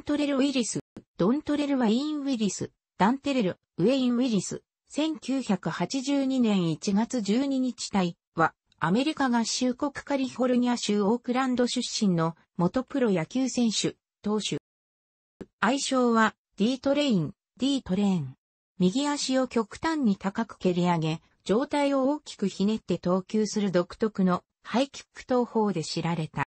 ントレル・ウィリス、ドントレル・ワイン・ウィリス、ダンテレル、ウェイン・ウィリス、1982年1月12日隊は、アメリカ合衆国カリフォルニア州オークランド出身の元プロ野球選手、投手。愛称は、D トレイン、D トレーン。右足を極端に高く蹴り上げ、上体を大きくひねって投球する独特のハイキック投法で知られた。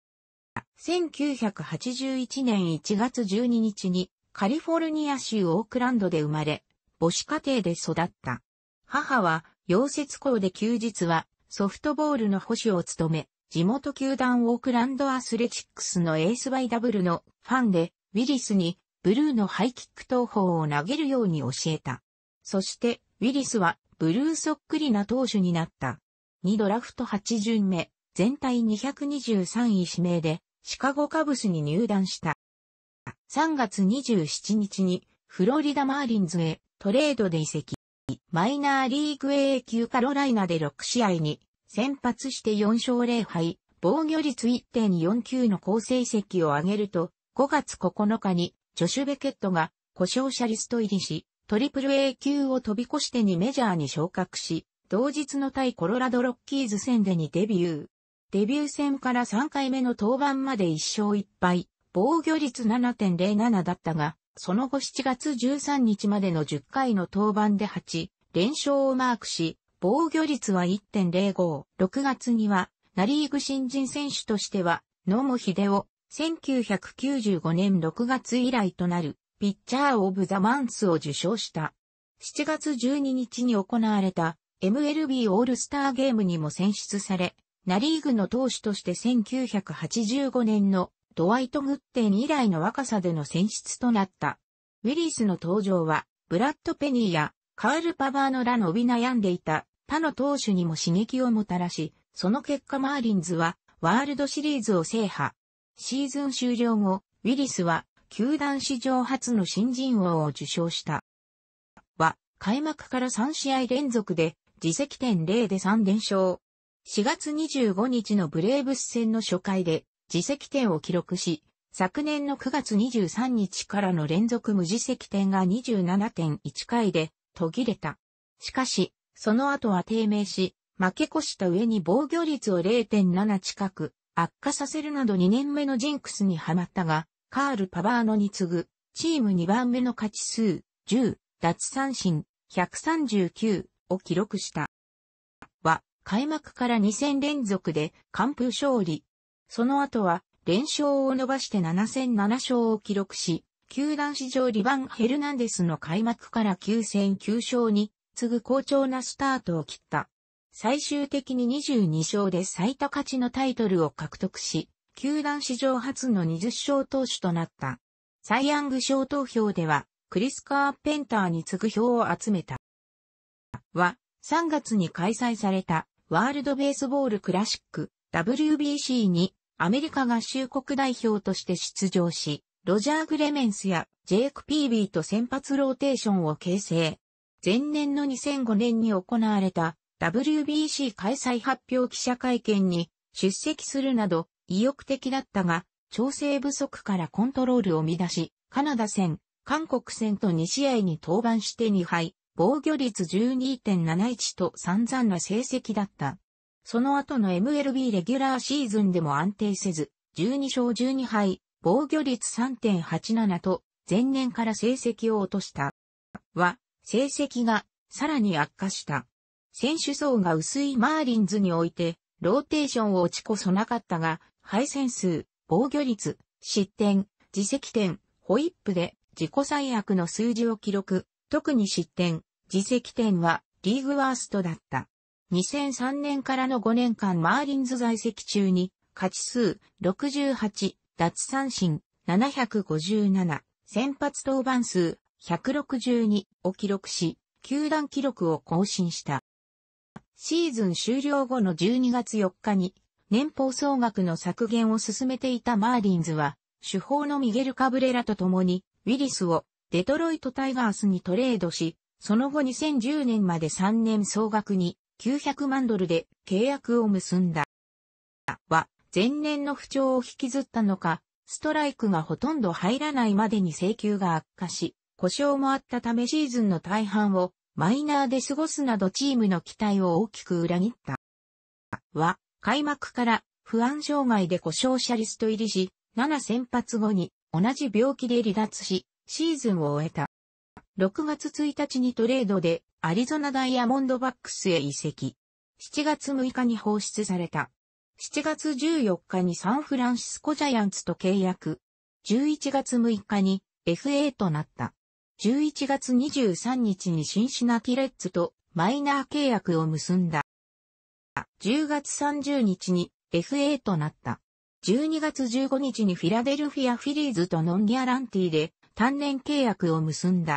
1981年1月12日にカリフォルニア州オークランドで生まれ、母子家庭で育った。母は溶接校で休日はソフトボールの保守を務め、地元球団オークランドアスレチックスのエースバイダブルのファンで、ウィリスにブルーのハイキック投法を投げるように教えた。そして、ウィリスはブルーそっくりな投手になった。2ドラフト8巡目、全体223位指名で、シカゴカブスに入団した。3月27日にフロリダマーリンズへトレードで移籍。マイナーリーグ A 級カロライナで6試合に先発して4勝0敗、防御率1.49の好成績を上げると、5月9日にジョシュ・ベケットが故障者リスト入りし、トリプル A 級を飛び越してにメジャーに昇格し、同日の対コロラドロッキーズ戦でにデビュー。デビュー戦から3回目の登板まで1勝1敗、防御率7.07だったが、その後7月13日までの10回の登板で8連勝をマークし、防御率は1.05。6月には、ナリーグ新人選手としては、野茂秀夫、1995年6月以来となる、ピッチャーオブザマンスを受賞した。7月12日に行われた、MLB オールスターゲームにも選出され、ナリーグの投手として1985年のドワイト・グッテン以来の若さでの選出となった。ウィリースの登場は、ブラッド・ペニーやカール・パバーノら伸び悩んでいた他の投手にも刺激をもたらし、その結果マーリンズはワールドシリーズを制覇。シーズン終了後、ウィリスは球団史上初の新人王を受賞した。は、開幕から3試合連続で自責点0で3連勝。4月25日のブレーブス戦の初回で自責点を記録し、昨年の9月23日からの連続無自責点が27.1回で途切れた。しかし、その後は低迷し、負け越した上に防御率を0.7近く悪化させるなど2年目のジンクスにはまったが、カール・パバーノに次ぐ、チーム2番目の勝ち数、10、奪三振、139を記録した。開幕から2戦連続で完封勝利。その後は連勝を伸ばして7戦7勝を記録し、球団史上リバン・ヘルナンデスの開幕から9戦9勝に次ぐ好調なスタートを切った。最終的に22勝で最多勝ちのタイトルを獲得し、球団史上初の20勝投手となった。サイヤング賞投票では、クリス・カーペンターに次ぐ票を集めた。は、3月に開催されたワールドベースボールクラシック WBC にアメリカ合衆国代表として出場し、ロジャー・グレメンスやジェイク・ピービーと先発ローテーションを形成。前年の2005年に行われた WBC 開催発表記者会見に出席するなど意欲的だったが、調整不足からコントロールを乱し、カナダ戦、韓国戦と2試合に登板して2敗、防御率12.71と散々な成績だった。その後の MLB レギュラーシーズンでも安定せず、12勝12敗、防御率3.87と、前年から成績を落とした。は、成績が、さらに悪化した。選手層が薄いマーリンズにおいて、ローテーションを落ちこそなかったが、敗戦数、防御率、失点、自責点、ホイップで自己最悪の数字を記録、特に失点、自責点はリーグワーストだった。2003年からの5年間マーリンズ在籍中に、勝ち数68、奪三振757、先発登板数162を記録し、球団記録を更新した。シーズン終了後の12月4日に、年俸総額の削減を進めていたマーリンズは、主砲のミゲル・カブレラと共に、ウィリスをデトロイト・タイガースにトレードし、その後2010年まで3年総額に900万ドルで契約を結んだ。は、前年の不調を引きずったのか、ストライクがほとんど入らないまでに請求が悪化し、故障もあったためシーズンの大半をマイナーで過ごすなどチームの期待を大きく裏切った。は、開幕から不安障害で故障者リスト入りし、7先発後に同じ病気で離脱し、シーズンを終えた。6月1日にトレードでアリゾナダイヤモンドバックスへ移籍。7月6日に放出された。7月14日にサンフランシスコジャイアンツと契約。11月6日に FA となった。11月23日にシンシナティレッツとマイナー契約を結んだ。10月30日に FA となった。12月15日にフィラデルフィアフィリーズとノンギャランティーで単年契約を結んだ。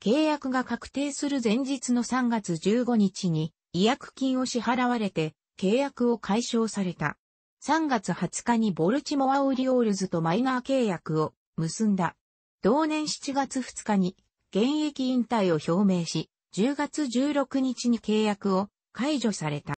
契約が確定する前日の3月15日に、違約金を支払われて、契約を解消された。3月20日にボルチモアオリオールズとマイナー契約を結んだ。同年7月2日に現役引退を表明し、10月16日に契約を解除された。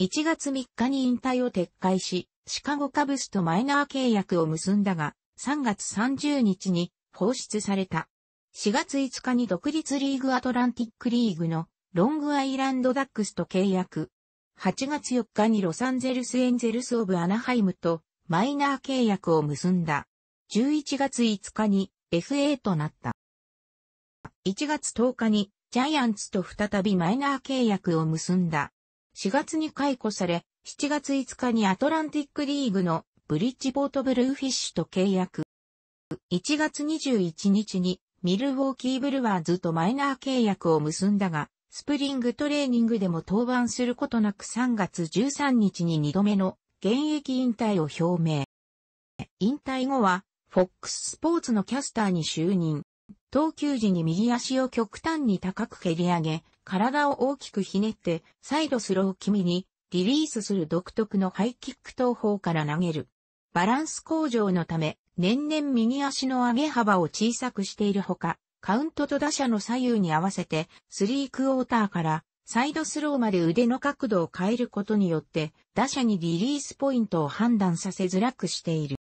1月3日に引退を撤回し、シカゴカブスとマイナー契約を結んだが、3月30日に放出された。4月5日に独立リーグアトランティックリーグのロングアイランドダックスと契約。8月4日にロサンゼルスエンゼルスオブアナハイムとマイナー契約を結んだ。11月5日に FA となった。1月10日にジャイアンツと再びマイナー契約を結んだ。4月に解雇され、7月5日にアトランティックリーグのブリッジボートブルーフィッシュと契約。1月21日にミルウォーキーブルワーズとマイナー契約を結んだが、スプリングトレーニングでも登板することなく3月13日に2度目の現役引退を表明。引退後は、フォックスポーツのキャスターに就任。投球時に右足を極端に高く蹴り上げ、体を大きくひねって、サイドスロー気味に、リリースする独特のハイキック投法から投げる。バランス向上のため、年々右足の上げ幅を小さくしているほか、カウントと打者の左右に合わせて、スリークォーターからサイドスローまで腕の角度を変えることによって、打者にリリースポイントを判断させづらくしている。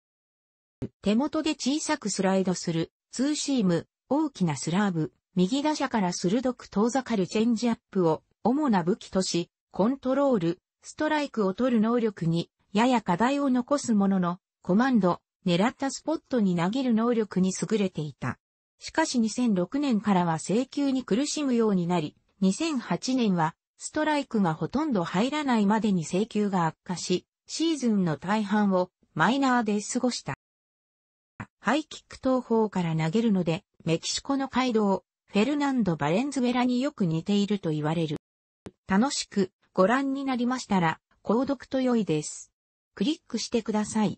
手元で小さくスライドする、ツーシーム、大きなスラーブ、右打者から鋭く遠ざかるチェンジアップを主な武器とし、コントロール、ストライクを取る能力に、やや課題を残すものの、コマンド、狙ったスポットに投げる能力に優れていた。しかし2006年からは請求に苦しむようになり、2008年はストライクがほとんど入らないまでに請求が悪化し、シーズンの大半をマイナーで過ごした。ハイキック投法から投げるので、メキシコの街道、フェルナンド・バレンズウェラによく似ていると言われる。楽しくご覧になりましたら、購読と良いです。クリックしてください。